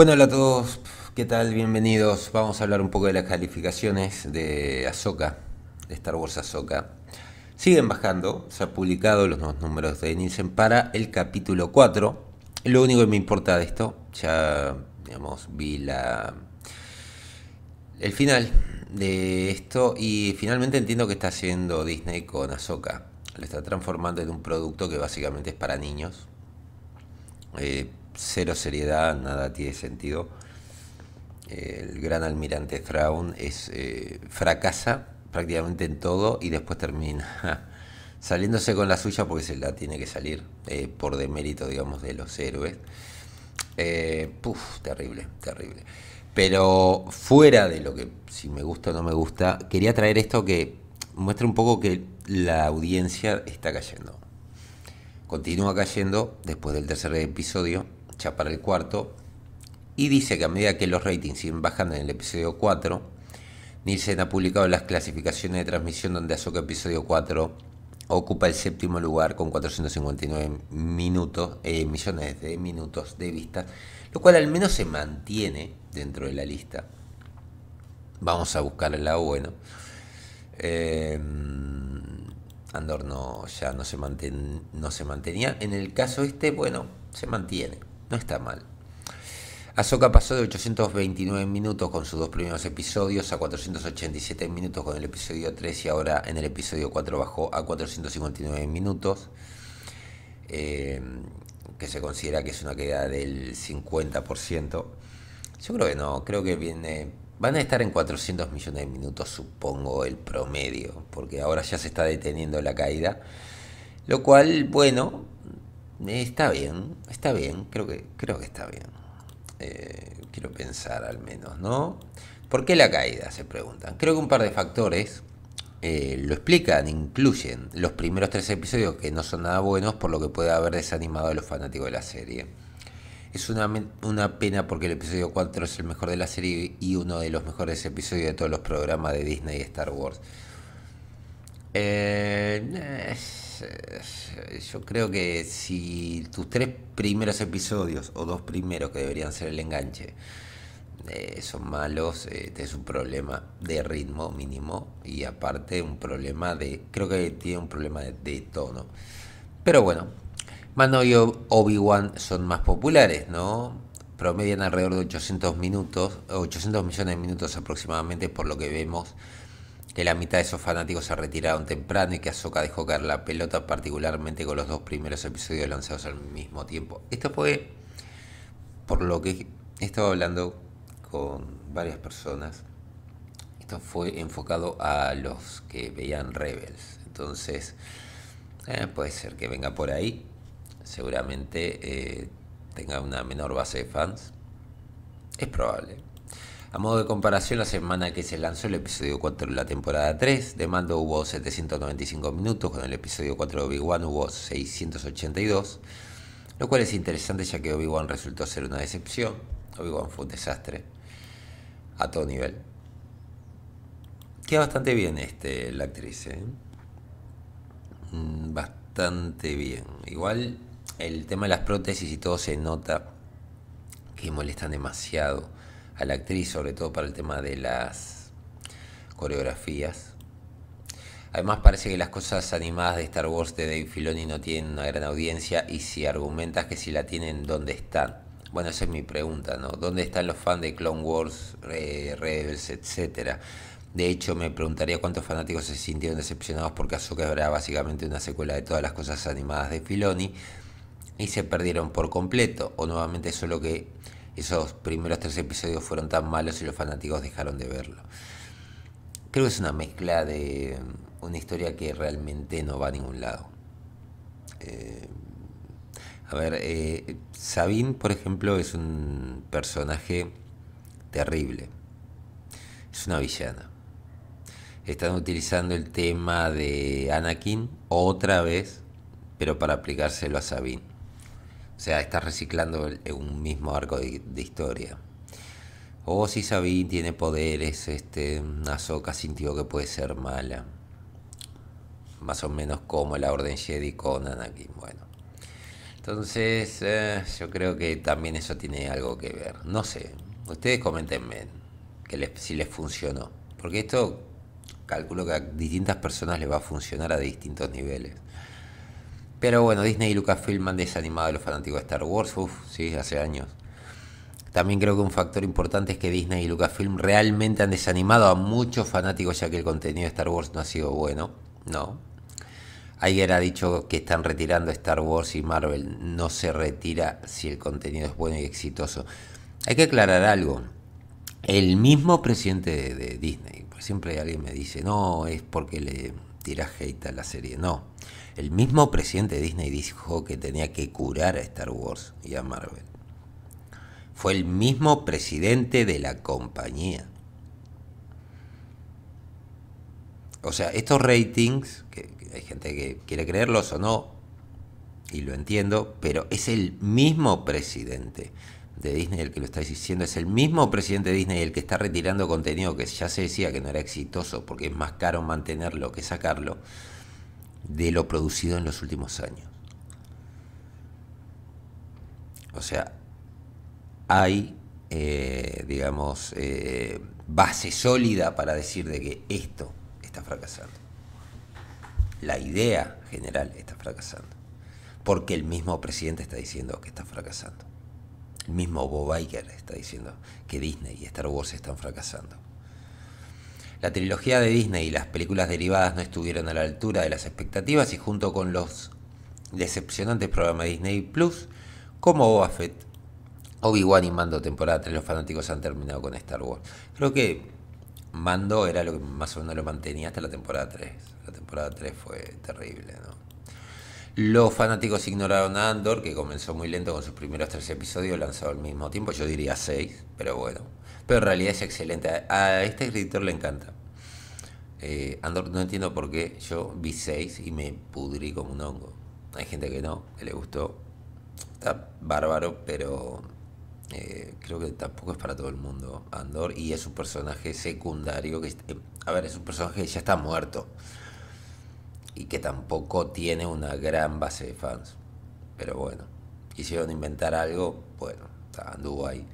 Bueno, hola a todos, ¿qué tal? Bienvenidos. Vamos a hablar un poco de las calificaciones de Ahsoka, de Star Wars Ahsoka. Siguen bajando, se han publicado los nuevos números de Nielsen para el capítulo 4. Lo único que me importa de esto, ya, digamos, vi la, el final de esto y finalmente entiendo que está haciendo Disney con Ahsoka. Lo está transformando en un producto que básicamente es para niños. Eh, cero seriedad, nada tiene sentido. El gran almirante Fraun es, eh, fracasa prácticamente en todo y después termina saliéndose con la suya porque se la tiene que salir eh, por demérito, digamos, de los héroes. Eh, terrible, terrible. Pero fuera de lo que si me gusta o no me gusta, quería traer esto que muestra un poco que la audiencia está cayendo. Continúa cayendo después del tercer episodio para el cuarto, y dice que a medida que los ratings siguen bajando en el episodio 4, Nielsen ha publicado las clasificaciones de transmisión donde Azoka episodio 4 ocupa el séptimo lugar con 459 minutos, eh, millones de minutos de vista, lo cual al menos se mantiene dentro de la lista. Vamos a buscar el lado bueno. Em, Andor no, ya no se, no se mantenía. En el caso este, bueno, se mantiene. No está mal. Ahsoka pasó de 829 minutos con sus dos primeros episodios a 487 minutos con el episodio 3 y ahora en el episodio 4 bajó a 459 minutos, eh, que se considera que es una queda del 50%. Yo creo que no, creo que viene... Van a estar en 400 millones de minutos, supongo, el promedio, porque ahora ya se está deteniendo la caída. Lo cual, bueno, eh, está bien, está bien, creo que, creo que está bien. Eh, quiero pensar al menos, ¿no? ¿Por qué la caída? Se preguntan. Creo que un par de factores eh, lo explican, incluyen los primeros tres episodios que no son nada buenos, por lo que puede haber desanimado a los fanáticos de la serie. Es una, una, pena porque el episodio 4 es el mejor de la serie y uno de los mejores episodios de todos los programas de Disney y Star Wars. Eh, eh, yo creo que si tus tres primeros episodios o dos primeros que deberían ser el enganche eh, son malos, es eh, un problema de ritmo mínimo y aparte un problema de, creo que tiene un problema de, tono. Pero bueno, Mano y Obi-Wan son más populares, ¿no? Promedian alrededor de 800 minutos, 800 millones de minutos aproximadamente por lo que vemos que la mitad de esos fanáticos se retiraron temprano y que Azoka dejó caer la pelota, particularmente con los dos primeros episodios lanzados al mismo tiempo. Esto fue por lo que he estado hablando con varias personas. Esto fue enfocado a los que veían Rebels. Entonces, eh, puede ser que venga por ahí. Seguramente eh, tenga una menor base de fans. Es probable. A modo de comparación, la semana que se lanzó el episodio 4 de la temporada 3 de Mando hubo 795 minutos, con el episodio 4 de Obi-Wan hubo 682, lo cual es interesante ya que Obi-Wan resultó ser una decepción. Obi-Wan fue un desastre a todo nivel. Queda bastante bien este, la actriz, ¿eh? mm, bastante bien. Igual el tema de las prótesis y todo se nota que molestan demasiado a la actriz, sobre todo para el tema de las coreografías. Además parece que las cosas animadas de Star Wars de Dave Filoni no tienen una gran audiencia y si argumentas que si la tienen, ¿dónde están? Bueno, esa es mi pregunta, ¿no? ¿Dónde están los fans de Clone Wars, eh, Rebels, etcétera? De hecho, me preguntaría cuántos fanáticos se sintieron decepcionados porque que era básicamente una secuela de todas las cosas animadas de Filoni y se perdieron por completo, o nuevamente solo que esos primeros tres episodios fueron tan malos y los fanáticos dejaron de verlo. Creo que es una mezcla de mm, una historia que realmente no va a ningún lado. Eh, a ver, eh, Sabine, por ejemplo, es un personaje terrible. Es una villana. Están utilizando el tema de Anakin otra vez, pero para aplicárselo a Sabine. O sea, está reciclando un mismo arco de, historia. O si Sabine tiene poderes, este, Ahsoka sintió que puede ser mala. Más o menos como la Orden Jedi con Anakin, bueno. Entonces, eh, yo creo que también eso tiene algo que ver. No sé, ustedes comentenme que si les funcionó. Porque esto calculo que a distintas personas les va a funcionar a distintos niveles. Pero bueno, Disney y Lucasfilm han desanimado a los fanáticos de Star Wars, uff, sí, hace años. También creo que un factor importante es que Disney y Lucasfilm realmente han desanimado a muchos fanáticos ya que el contenido de Star Wars no ha sido bueno, ¿no? Alguien ha dicho que están retirando Star Wars y Marvel no se retira si el contenido es bueno y exitoso. Hay que aclarar algo. El mismo presidente de, Disney, pues siempre alguien me dice, no, es porque le tira hate a la serie. No, el mismo presidente de Disney dijo que tenía que curar a Star Wars y a Marvel. Fue el mismo presidente de la compañía. O sea, estos ratings, que, hay gente que quiere creerlos o no, y lo entiendo, pero es el mismo presidente de Disney el que lo está diciendo, es el mismo presidente de Disney el que está retirando contenido que ya se decía que no era exitoso porque es más caro mantenerlo que sacarlo de lo producido en los últimos años. O sea, hay, eh, digamos, eh, base sólida para decir de que esto está fracasando. La idea general está fracasando. Porque el mismo presidente está diciendo que está fracasando. El mismo Bob Iger está diciendo que Disney y Star Wars están fracasando. La trilogía de Disney y las películas derivadas no estuvieron a la altura de las expectativas y junto con los decepcionantes programas de Disney Plus, como Boba Fett, Obi-Wan y Mando temporada 3, los fanáticos han terminado con Star Wars. Creo que Mando era lo que más o menos lo mantenía hasta la temporada 3. La temporada 3 fue terrible, Los fanáticos ignoraron a Andor, que comenzó muy lento con sus primeros tres episodios lanzados al mismo tiempo, yo diría seis, pero bueno, pero en realidad es excelente. A, este escritor le encanta. Eh, Andor, no entiendo por qué yo vi seis y me pudrí como un hongo. Hay gente que no, que le gustó. Está bárbaro, pero eh, creo que tampoco es para todo el mundo Andor y es un personaje secundario que eh, a ver es un personaje que ya está muerto y que tampoco tiene una gran base de fans pero bueno quisieron inventar algo bueno anduvo ahí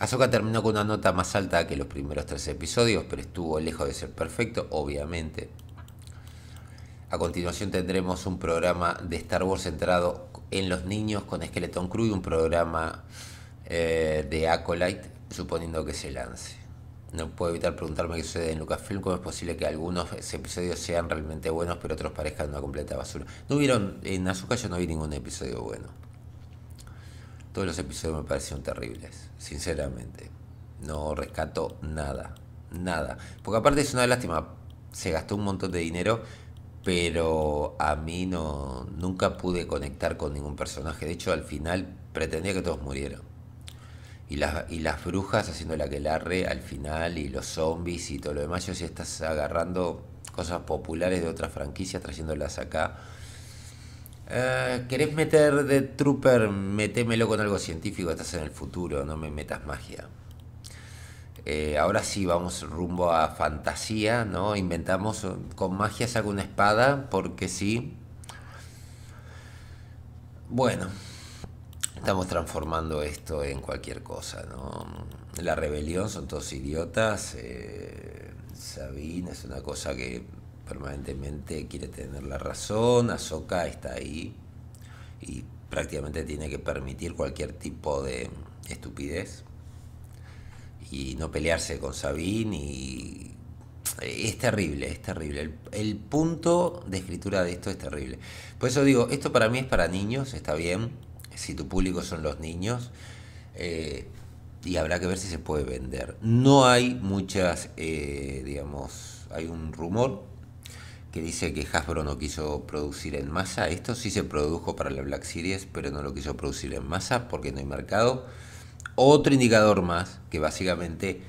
Azuka terminó con una nota más alta que los primeros tres episodios, pero estuvo lejos de ser perfecto, obviamente. A continuación tendremos un programa de Star Wars centrado en los niños con Skeleton Crew y un programa eh, de Acolyte, suponiendo que se lance. No puedo evitar preguntarme qué sucede en Lucasfilm, cómo es posible que algunos episodios sean realmente buenos, pero otros parezcan una completa basura. No hubieron, en Azúcar yo no vi ningún episodio bueno. Todos los episodios me parecieron terribles, sinceramente. No rescato nada, nada. Porque aparte es una lástima, se gastó un montón de dinero, pero a mí no nunca pude conectar con ningún personaje. De hecho, al final pretendía que todos murieran. Y las, y las brujas haciendo la que larre al final, y los zombies y todo lo demás. Yo si estás agarrando cosas populares de otras franquicias, trayéndolas acá eh, ¿Querés meter de Trooper? Metémelo con algo científico, estás en el futuro, no me metas magia. Eh, ahora sí, vamos rumbo a fantasía, ¿no? Inventamos, con magia saco una espada, porque sí. Bueno, estamos transformando esto en cualquier cosa, ¿no? La rebelión, son todos idiotas. Eh, Sabine es una cosa que permanentemente quiere tener la razón, Azoka está ahí y prácticamente tiene que permitir cualquier tipo de estupidez y no pelearse con Sabine y es terrible, es terrible. El, punto de escritura de esto es terrible. Por eso digo, esto para mí es para niños, está bien, si tu público son los niños, eh, y habrá que ver si se puede vender. No hay muchas, eh, digamos, hay un rumor que dice que Hasbro no quiso producir en masa. Esto sí se produjo para la Black Series, pero no lo quiso producir en masa porque no hay mercado. Otro indicador más que básicamente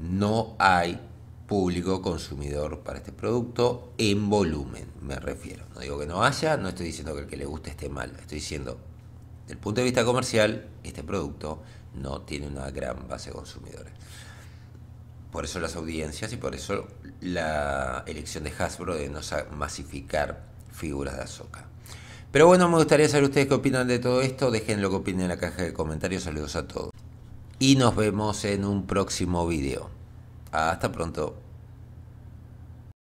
no hay público consumidor para este producto en volumen, me refiero. No digo que no haya, no estoy diciendo que el que le guste esté mal, estoy diciendo, desde el punto de vista comercial, este producto no tiene una gran base de consumidores por eso las audiencias y por eso la elección de Hasbro de no masificar figuras de Azoka. Pero bueno, me gustaría saber ustedes qué opinan de todo esto. Dejen lo que opinen en la caja de comentarios. Saludos a todos. Y nos vemos en un próximo video. Hasta pronto.